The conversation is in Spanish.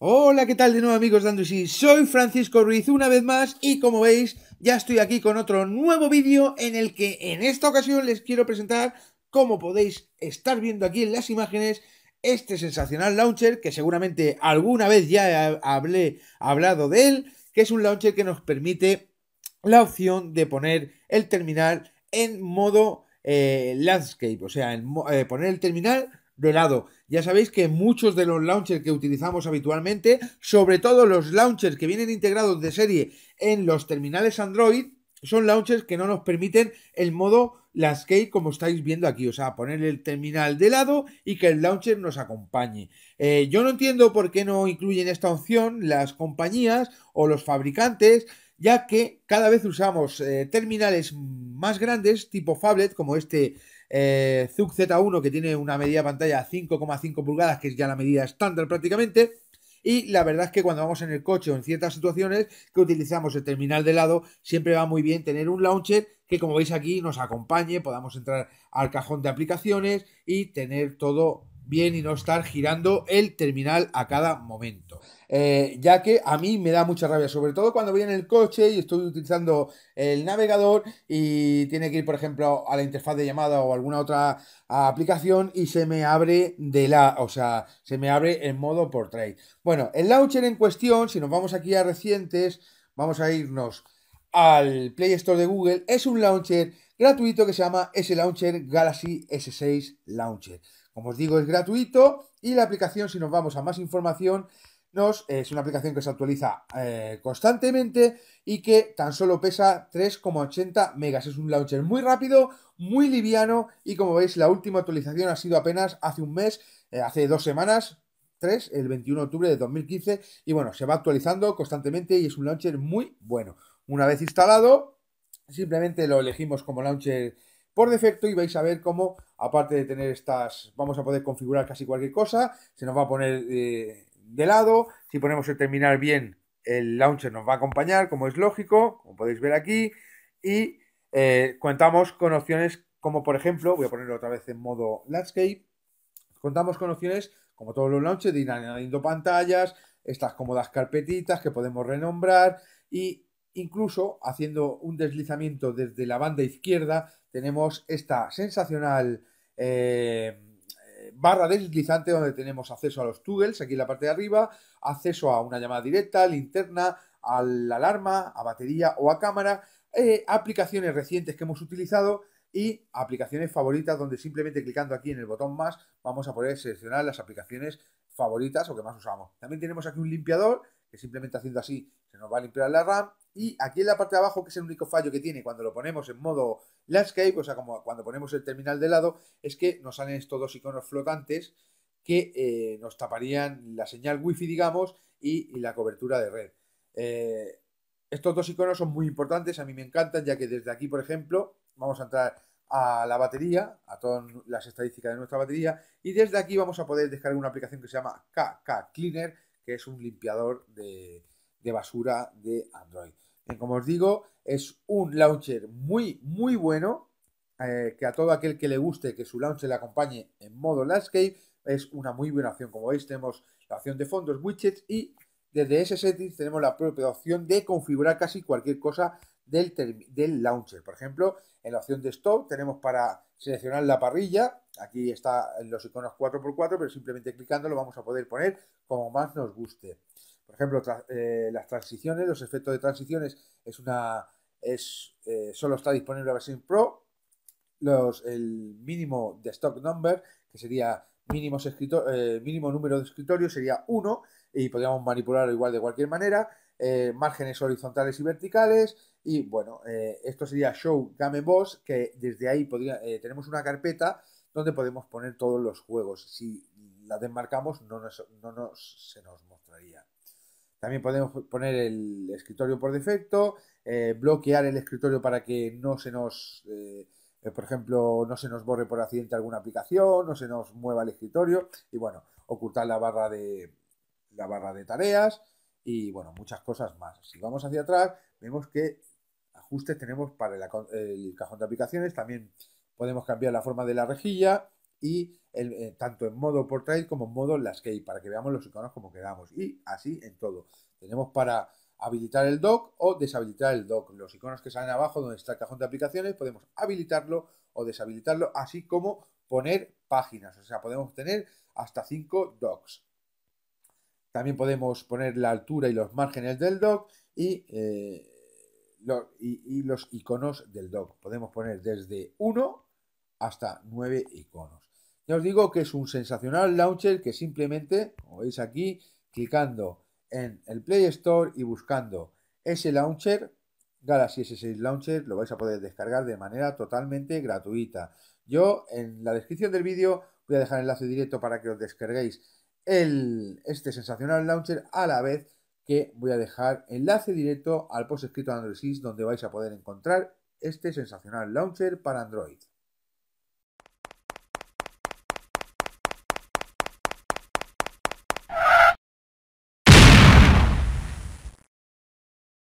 Hola, ¿qué tal de nuevo amigos de Android? Soy Francisco Ruiz una vez más y como veis ya estoy aquí con otro nuevo vídeo en el que en esta ocasión les quiero presentar como podéis estar viendo aquí en las imágenes este sensacional launcher que seguramente alguna vez ya hablé hablado de él, que es un launcher que nos permite la opción de poner el terminal en modo eh, landscape, o sea, eh, poner el terminal de lado. Ya sabéis que muchos de los launchers que utilizamos habitualmente, sobre todo los launchers que vienen integrados de serie en los terminales Android, son launchers que no nos permiten el modo Landscape como estáis viendo aquí, o sea, poner el terminal de lado y que el launcher nos acompañe. Eh, yo no entiendo por qué no incluyen esta opción las compañías o los fabricantes, ya que cada vez usamos eh, terminales más grandes tipo Fablet como este eh, Z1 que tiene una medida de pantalla 5,5 pulgadas, que es ya la medida estándar prácticamente. Y la verdad es que cuando vamos en el coche o en ciertas situaciones que utilizamos el terminal de lado, siempre va muy bien tener un launcher que como veis aquí nos acompañe, podamos entrar al cajón de aplicaciones y tener todo bien y no estar girando el terminal a cada momento. Eh, ya que a mí me da mucha rabia, sobre todo cuando voy en el coche y estoy utilizando el navegador y tiene que ir, por ejemplo, a la interfaz de llamada o alguna otra aplicación y se me abre de la, o sea, se me abre en modo portrait. Bueno, el launcher en cuestión, si nos vamos aquí a recientes, vamos a irnos al Play Store de Google, es un launcher gratuito que se llama S-Launcher Galaxy S6 Launcher. Como os digo, es gratuito y la aplicación, si nos vamos a más información, eh, es una aplicación que se actualiza eh, constantemente y que tan solo pesa 3,80 megas. Es un launcher muy rápido, muy liviano y como veis la última actualización ha sido apenas hace un mes, eh, hace dos semanas, tres, el 21 de octubre de 2015 y bueno, se va actualizando constantemente y es un launcher muy bueno. Una vez instalado, simplemente lo elegimos como launcher por defecto y vais a ver cómo, aparte de tener estas, vamos a poder configurar casi cualquier cosa, se nos va a poner de lado. Si ponemos el terminar bien, el launcher nos va a acompañar, como es lógico, como podéis ver aquí. Y eh, contamos con opciones como, por ejemplo, voy a ponerlo otra vez en modo landscape. Contamos con opciones como todos los launchers, de pantallas, estas cómodas carpetitas que podemos renombrar y incluso haciendo un deslizamiento desde la banda izquierda tenemos esta sensacional eh, barra deslizante donde tenemos acceso a los toggles, aquí en la parte de arriba, acceso a una llamada directa, linterna, a la alarma, a batería o a cámara, eh, aplicaciones recientes que hemos utilizado y aplicaciones favoritas donde simplemente clicando aquí en el botón más vamos a poder seleccionar las aplicaciones favoritas o que más usamos. También tenemos aquí un limpiador que simplemente haciendo así se nos va a limpiar la RAM. Y aquí en la parte de abajo, que es el único fallo que tiene cuando lo ponemos en modo landscape, o sea, como cuando ponemos el terminal de lado, es que nos salen estos dos iconos flotantes que eh, nos taparían la señal wifi, digamos, y, la cobertura de red. Eh, estos dos iconos son muy importantes, a mí me encantan, ya que desde aquí, por ejemplo, vamos a entrar a la batería, a todas las estadísticas de nuestra batería, y desde aquí vamos a poder descargar una aplicación que se llama KK Cleaner, que es un limpiador de, basura de Android. como os digo, es un launcher muy, muy bueno, eh, que a todo aquel que le guste que su launcher le acompañe en modo landscape, es una muy buena opción. Como veis, tenemos la opción de fondos, widgets y desde ese settings tenemos la propia opción de configurar casi cualquier cosa del, del launcher. Por ejemplo, en la opción de stop tenemos para seleccionar la parrilla. Aquí en los iconos 4x4, pero simplemente clicando lo vamos a poder poner como más nos guste. Por ejemplo, eh, las transiciones, los efectos de transiciones es una es eh, solo está disponible la versión Pro. Los, el mínimo de stock number, que sería mínimos eh, mínimo número de escritorio sería 1 y podríamos manipularlo igual de cualquier manera. Eh, márgenes horizontales y verticales. Y bueno, eh, esto sería Show Game Boss, que desde ahí eh, tenemos una carpeta donde podemos poner todos los juegos. Si la desmarcamos, no, nos, no se nos mostraría. También podemos poner el escritorio por defecto, bloquear el escritorio para que no se nos, por ejemplo, no se nos borre por accidente alguna aplicación, no se nos mueva el escritorio y bueno, ocultar la barra de, la barra de tareas y bueno, muchas cosas más. Si vamos hacia atrás, vemos que ajustes tenemos para el, cajón de aplicaciones, también podemos cambiar la forma de la rejilla y eh, tanto en modo portrait como en modo landscape para que veamos los iconos como queramos y así en todo. Tenemos para habilitar el dock o deshabilitar el dock. Los iconos que salen abajo donde está el cajón de aplicaciones podemos habilitarlo o deshabilitarlo, así como poner páginas. O sea, podemos tener hasta cinco docs. También podemos poner la altura y los márgenes del dock eh, y, y, los iconos del dock. Podemos poner desde 1 hasta 9 iconos. Ya os digo que es un sensacional launcher que simplemente, como veis aquí, clicando en el Play Store y buscando ese launcher, Galaxy S6 Launcher, lo vais a poder descargar de manera totalmente gratuita. Yo en la descripción del vídeo voy a dejar el enlace directo para que os descarguéis este sensacional launcher a la vez que voy a dejar enlace directo al post escrito en Android 6 donde vais a poder encontrar este sensacional launcher para Android.